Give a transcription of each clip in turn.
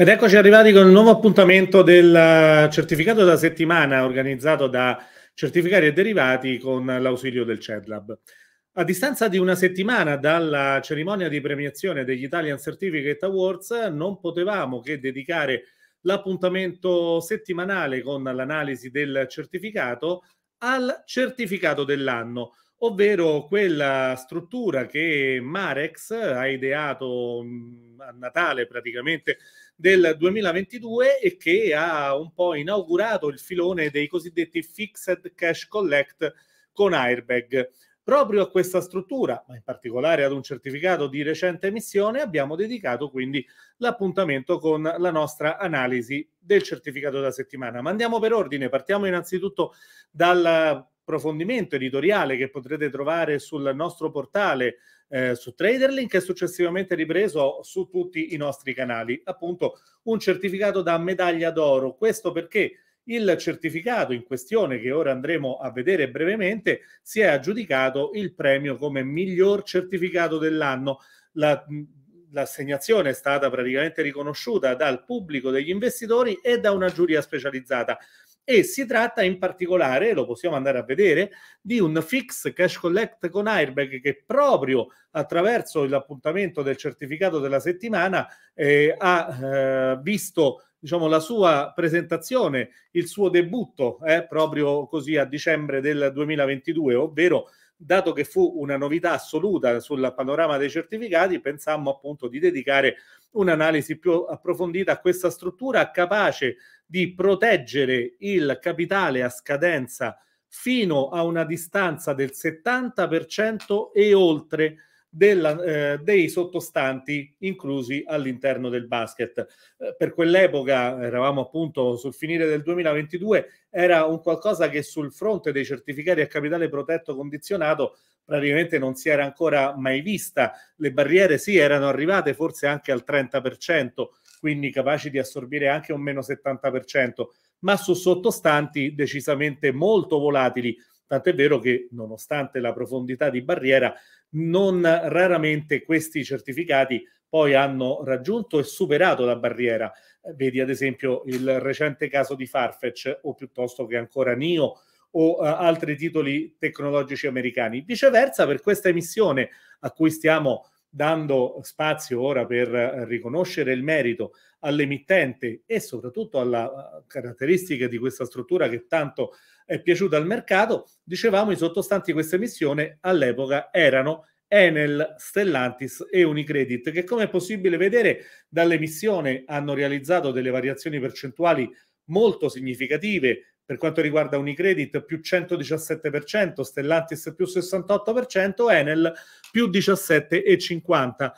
Ed eccoci arrivati con il nuovo appuntamento del eh, certificato della settimana organizzato da Certificati e Derivati con l'ausilio del CEDLAB. A distanza di una settimana dalla cerimonia di premiazione degli Italian Certificate Awards, non potevamo che dedicare l'appuntamento settimanale con l'analisi del certificato al certificato dell'anno, ovvero quella struttura che Marex ha ideato mm, a Natale praticamente del 2022 e che ha un po' inaugurato il filone dei cosiddetti fixed cash collect con airbag. Proprio a questa struttura, ma in particolare ad un certificato di recente emissione, abbiamo dedicato quindi l'appuntamento con la nostra analisi del certificato da settimana. Ma andiamo per ordine, partiamo innanzitutto dal approfondimento editoriale che potrete trovare sul nostro portale eh, su Traderlink e successivamente ripreso su tutti i nostri canali. Appunto, un certificato da medaglia d'oro. Questo perché il certificato in questione, che ora andremo a vedere brevemente, si è aggiudicato il premio come miglior certificato dell'anno. La, l'assegnazione è stata praticamente riconosciuta dal pubblico degli investitori e da una giuria specializzata e si tratta in particolare, lo possiamo andare a vedere, di un fix cash collect con airbag che proprio attraverso l'appuntamento del certificato della settimana eh, ha eh, visto diciamo, la sua presentazione, il suo debutto eh, proprio così a dicembre del 2022, ovvero dato che fu una novità assoluta sul panorama dei certificati, pensammo appunto di dedicare un'analisi più approfondita a questa struttura capace di proteggere il capitale a scadenza fino a una distanza del 70% e oltre della, eh, dei sottostanti inclusi all'interno del basket. Eh, per quell'epoca, eravamo appunto sul finire del 2022, era un qualcosa che sul fronte dei certificati a capitale protetto condizionato praticamente non si era ancora mai vista. Le barriere sì erano arrivate forse anche al 30%, quindi capaci di assorbire anche un meno 70%, ma su sottostanti decisamente molto volatili Tant'è vero che, nonostante la profondità di barriera, non raramente questi certificati poi hanno raggiunto e superato la barriera. Eh, vedi ad esempio il recente caso di Farfetch o piuttosto che ancora NIO o uh, altri titoli tecnologici americani. Viceversa, per questa emissione a cui stiamo dando spazio ora per eh, riconoscere il merito all'emittente e soprattutto alla eh, caratteristica di questa struttura che tanto è piaciuta al mercato, dicevamo i sottostanti di questa emissione all'epoca erano Enel, Stellantis e Unicredit, che come è possibile vedere dall'emissione hanno realizzato delle variazioni percentuali molto significative per quanto riguarda Unicredit più 117%, Stellantis più 68%, Enel più 17,50%.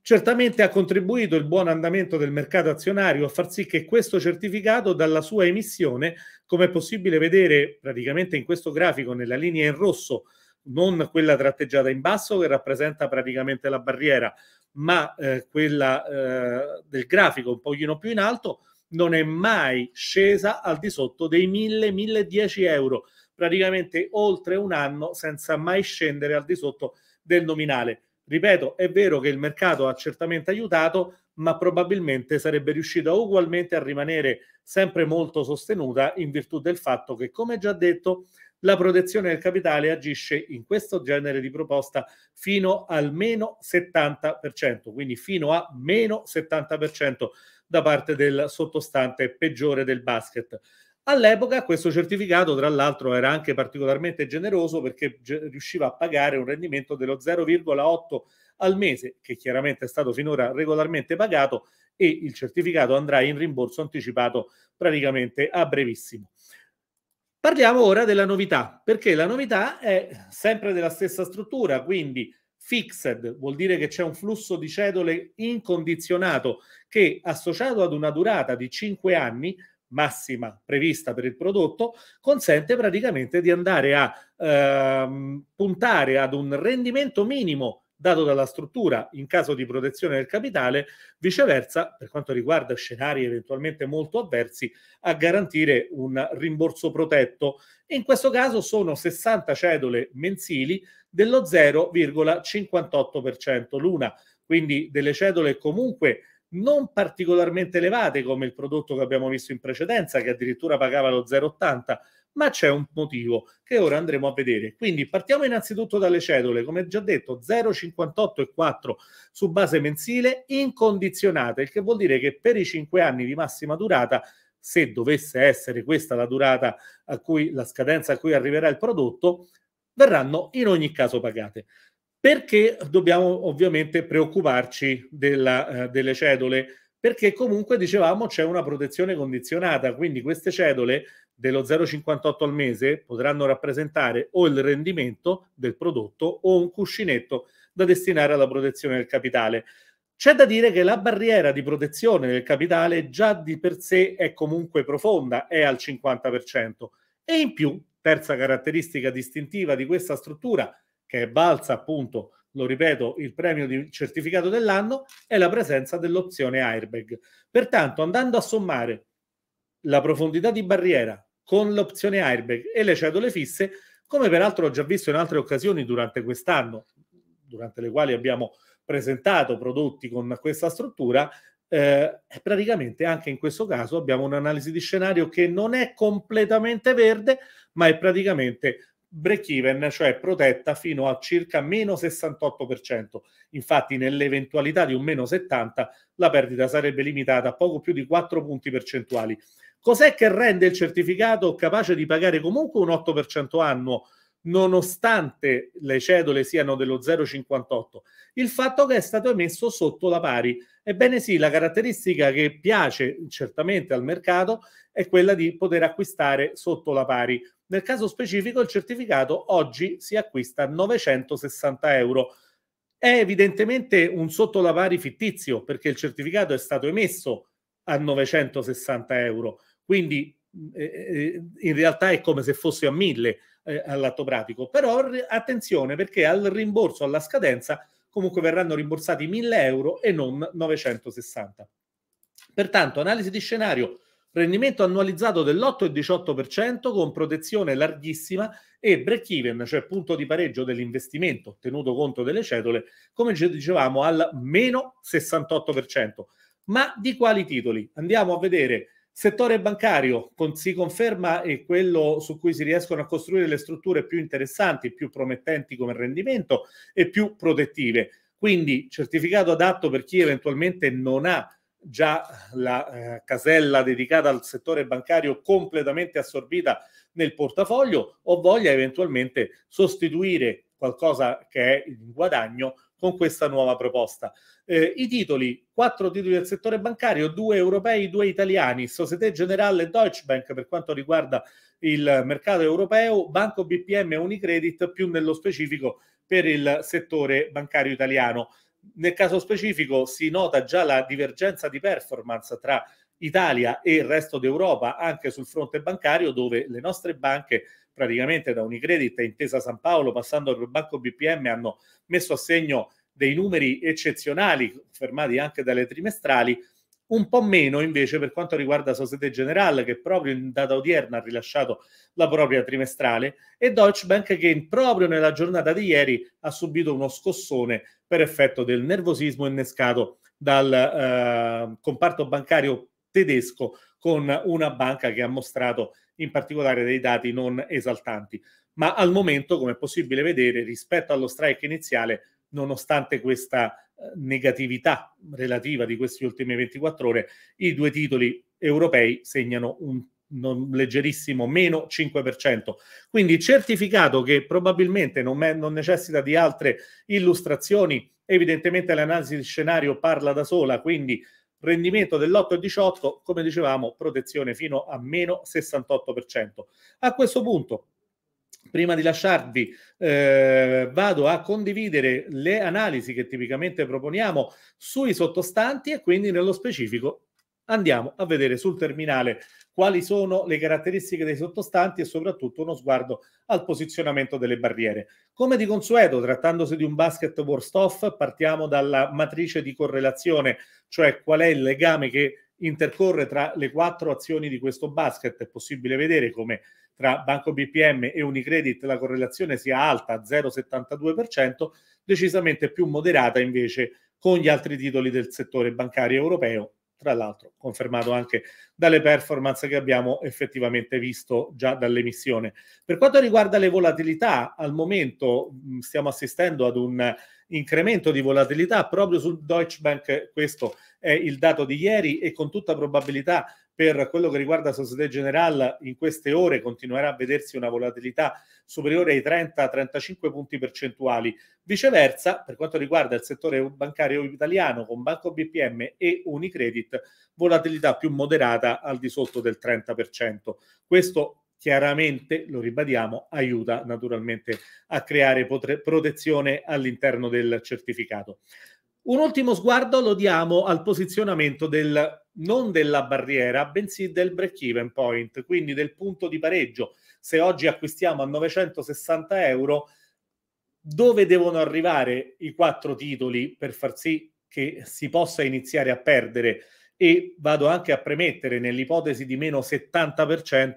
Certamente ha contribuito il buon andamento del mercato azionario a far sì che questo certificato dalla sua emissione, come è possibile vedere praticamente in questo grafico nella linea in rosso, non quella tratteggiata in basso che rappresenta praticamente la barriera, ma eh, quella eh, del grafico un pochino più in alto, non è mai scesa al di sotto dei 1000-1010 euro, praticamente oltre un anno senza mai scendere al di sotto del nominale. Ripeto, è vero che il mercato ha certamente aiutato, ma probabilmente sarebbe riuscita ugualmente a rimanere sempre molto sostenuta in virtù del fatto che, come già detto, la protezione del capitale agisce in questo genere di proposta fino al meno 70%, quindi fino a meno 70% da parte del sottostante peggiore del basket. All'epoca questo certificato, tra l'altro, era anche particolarmente generoso perché riusciva a pagare un rendimento dello 0,8 al mese, che chiaramente è stato finora regolarmente pagato e il certificato andrà in rimborso anticipato praticamente a brevissimo. Parliamo ora della novità, perché la novità è sempre della stessa struttura, quindi fixed vuol dire che c'è un flusso di cedole incondizionato che associato ad una durata di 5 anni massima prevista per il prodotto consente praticamente di andare a ehm, puntare ad un rendimento minimo dato dalla struttura in caso di protezione del capitale, viceversa, per quanto riguarda scenari eventualmente molto avversi, a garantire un rimborso protetto. In questo caso sono 60 cedole mensili dello 0,58% l'una, quindi delle cedole comunque non particolarmente elevate come il prodotto che abbiamo visto in precedenza, che addirittura pagava lo 0,80 ma c'è un motivo che ora andremo a vedere. Quindi partiamo innanzitutto dalle cedole, come già detto 0,58 e 4 su base mensile incondizionata, il che vuol dire che per i 5 anni di massima durata se dovesse essere questa la durata a cui la scadenza a cui arriverà il prodotto, verranno in ogni caso pagate. Perché dobbiamo ovviamente preoccuparci della, eh, delle cedole? Perché comunque dicevamo c'è una protezione condizionata, quindi queste cedole dello 0,58 al mese potranno rappresentare o il rendimento del prodotto o un cuscinetto da destinare alla protezione del capitale. C'è da dire che la barriera di protezione del capitale già di per sé è comunque profonda, è al 50%. E in più, terza caratteristica distintiva di questa struttura, che è balza appunto, lo ripeto, il premio di certificato dell'anno, è la presenza dell'opzione airbag. Pertanto, andando a sommare la profondità di barriera con l'opzione airbag e le cedole fisse, come peraltro ho già visto in altre occasioni durante quest'anno, durante le quali abbiamo presentato prodotti con questa struttura, eh, praticamente anche in questo caso abbiamo un'analisi di scenario che non è completamente verde, ma è praticamente break even, cioè protetta fino a circa meno 68%. Infatti, nell'eventualità di un meno 70, la perdita sarebbe limitata a poco più di 4 punti percentuali. Cos'è che rende il certificato capace di pagare comunque un 8% annuo, nonostante le cedole siano dello 0,58? Il fatto che è stato emesso sotto la pari. Ebbene sì, la caratteristica che piace certamente al mercato è quella di poter acquistare sotto la pari. Nel caso specifico il certificato oggi si acquista a 960 euro. È evidentemente un sotto la pari fittizio perché il certificato è stato emesso a 960 euro. Quindi eh, eh, in realtà è come se fosse a 1000 eh, lato pratico. Però attenzione perché al rimborso, alla scadenza, comunque verranno rimborsati 1000 euro e non 960. Pertanto, analisi di scenario, rendimento annualizzato dell'8,18% con protezione larghissima e break-even, cioè punto di pareggio dell'investimento, tenuto conto delle cedole, come dicevamo, al meno 68% ma di quali titoli? Andiamo a vedere. Settore bancario con, si conferma è eh, quello su cui si riescono a costruire le strutture più interessanti, più promettenti come rendimento e più protettive. Quindi certificato adatto per chi eventualmente non ha già la eh, casella dedicata al settore bancario completamente assorbita nel portafoglio o voglia eventualmente sostituire qualcosa che è in guadagno con questa nuova proposta. Eh, I titoli, quattro titoli del settore bancario, due europei, due italiani, Societe Generale e Deutsche Bank per quanto riguarda il mercato europeo, Banco BPM e Unicredit più nello specifico per il settore bancario italiano. Nel caso specifico si nota già la divergenza di performance tra Italia e il resto d'Europa anche sul fronte bancario dove le nostre banche praticamente da Unicredit e Intesa San Paolo passando per Banco BPM hanno messo a segno dei numeri eccezionali fermati anche dalle trimestrali un po' meno invece per quanto riguarda Societe Generale che proprio in data odierna ha rilasciato la propria trimestrale e Deutsche Bank che proprio nella giornata di ieri ha subito uno scossone per effetto del nervosismo innescato dal eh, comparto bancario tedesco con una banca che ha mostrato in particolare dei dati non esaltanti. Ma al momento, come è possibile vedere, rispetto allo strike iniziale, nonostante questa eh, negatività relativa di queste ultime 24 ore, i due titoli europei segnano un non leggerissimo meno 5%. Quindi certificato che probabilmente non, me, non, necessita di altre illustrazioni, evidentemente l'analisi di scenario parla da sola, quindi rendimento dell'8,18, come dicevamo, protezione fino a meno 68%. A questo punto, prima di lasciarvi, eh, vado a condividere le analisi che tipicamente proponiamo sui sottostanti e quindi nello specifico andiamo a vedere sul terminale quali sono le caratteristiche dei sottostanti e soprattutto uno sguardo al posizionamento delle barriere. Come di consueto, trattandosi di un basket worst off, partiamo dalla matrice di correlazione, cioè qual è il legame che intercorre tra le quattro azioni di questo basket. È possibile vedere come tra Banco BPM e Unicredit la correlazione sia alta, 0,72%, decisamente più moderata invece con gli altri titoli del settore bancario europeo tra l'altro confermato anche dalle performance che abbiamo effettivamente visto già dall'emissione. Per quanto riguarda le volatilità, al momento stiamo assistendo ad un incremento di volatilità proprio sul Deutsche Bank, questo è il dato di ieri e con tutta probabilità per quello che riguarda Societe Generale, in queste ore continuerà a vedersi una volatilità superiore ai 30-35 punti percentuali. Viceversa, per quanto riguarda il settore bancario italiano con Banco BPM e Unicredit, volatilità più moderata al di sotto del 30%. Questo chiaramente, lo ribadiamo, aiuta naturalmente a creare potre- protezione all'interno del certificato. Un ultimo sguardo lo diamo al posizionamento del non della barriera, bensì del break-even point, quindi del punto di pareggio. Se oggi acquistiamo a 960 euro, dove devono arrivare i quattro titoli per far sì che si possa iniziare a perdere? E vado anche a premettere nell'ipotesi di meno 70%,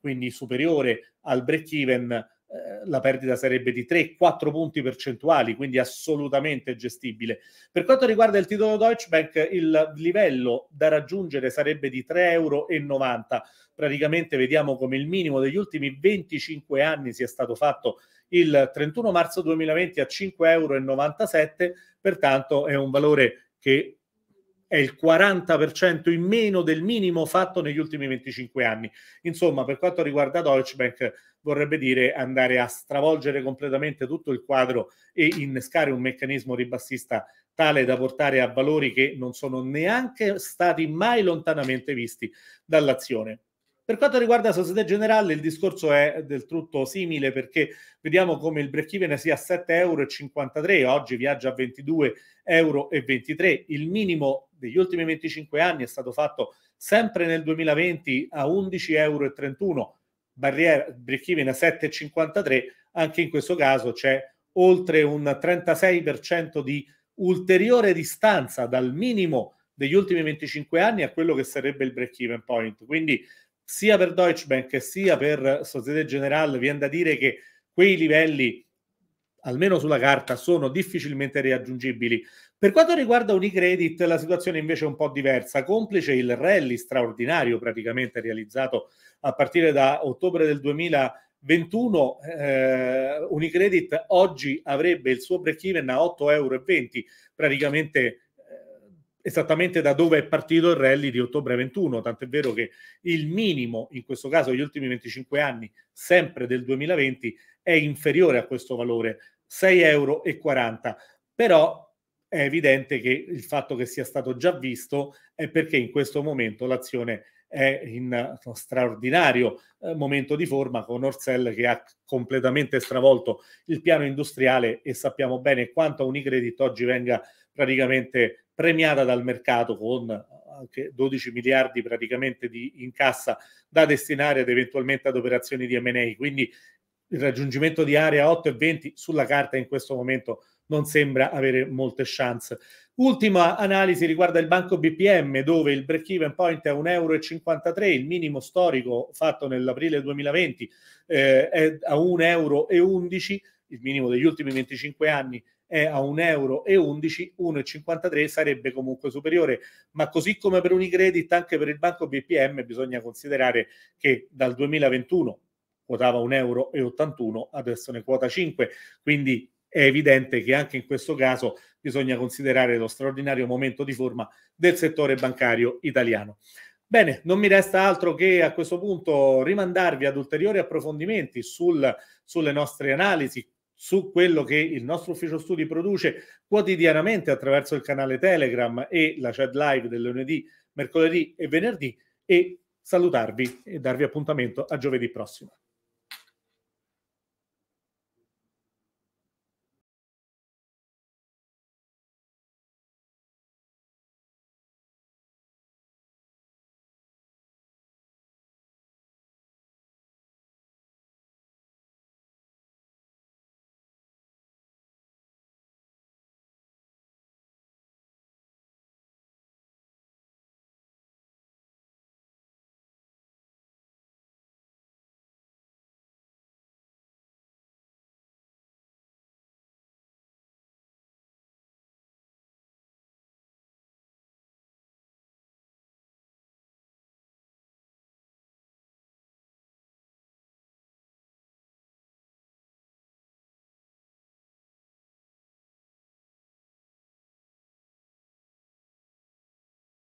quindi superiore al break-even eh, la perdita sarebbe di 3-4 punti percentuali, quindi assolutamente gestibile. Per quanto riguarda il titolo Deutsche Bank, il livello da raggiungere sarebbe di 3,90 euro. Praticamente vediamo come il minimo degli ultimi 25 anni sia stato fatto il 31 marzo 2020 a 5,97 euro, pertanto è un valore che è il 40% in meno del minimo fatto negli ultimi 25 anni. Insomma, per quanto riguarda Deutsche Bank, vorrebbe dire andare a stravolgere completamente tutto il quadro e innescare un meccanismo ribassista tale da portare a valori che non sono neanche stati mai lontanamente visti dall'azione. Per quanto riguarda la Società Generale, il discorso è del tutto simile perché vediamo come il break-even sia a 7,53 euro, oggi viaggia a 22,23 euro, il minimo degli ultimi 25 anni è stato fatto sempre nel 2020 a 11,31 euro, barriera break a 7,53, anche in questo caso c'è oltre un 36% di ulteriore distanza dal minimo degli ultimi 25 anni a quello che sarebbe il break even point. Quindi sia per Deutsche Bank sia per Societe Generale viene da dire che quei livelli almeno sulla carta, sono difficilmente riaggiungibili. Per quanto riguarda Unicredit, la situazione invece è un po' diversa, complice il rally straordinario praticamente realizzato a partire da ottobre del 2021. Eh, Unicredit oggi avrebbe il suo break-even a 8,20 euro, praticamente esattamente da dove è partito il rally di ottobre 21, tant'è vero che il minimo, in questo caso gli ultimi 25 anni, sempre del 2020, è inferiore a questo valore, 6,40 euro. Però è evidente che il fatto che sia stato già visto è perché in questo momento l'azione è in eh, straordinario eh, momento di forma con Orsell che ha completamente stravolto il piano industriale e sappiamo bene quanto Unicredit oggi venga praticamente premiata dal mercato con eh, anche 12 miliardi praticamente di incassa da destinare ad eventualmente ad operazioni di M&A. Quindi il raggiungimento di area 8 e 20 sulla carta in questo momento non sembra avere molte chance. Ultima analisi riguarda il banco BPM, dove il break even point è 1,53 euro, il minimo storico fatto nell'aprile 2020 eh, è a 1,11 euro, il minimo degli ultimi 25 anni è a 1,11 euro, 1,53 sarebbe comunque superiore, ma così come per Unicredit, anche per il banco BPM bisogna considerare che dal 2021 quotava 1,81 euro, adesso ne quota 5, quindi è evidente che anche in questo caso bisogna considerare lo straordinario momento di forma del settore bancario italiano. Bene, non mi resta altro che a questo punto rimandarvi ad ulteriori approfondimenti sul, sulle nostre analisi, su quello che il nostro ufficio studi produce quotidianamente attraverso il canale Telegram e la chat live del lunedì, mercoledì e venerdì e salutarvi e darvi appuntamento a giovedì prossimo.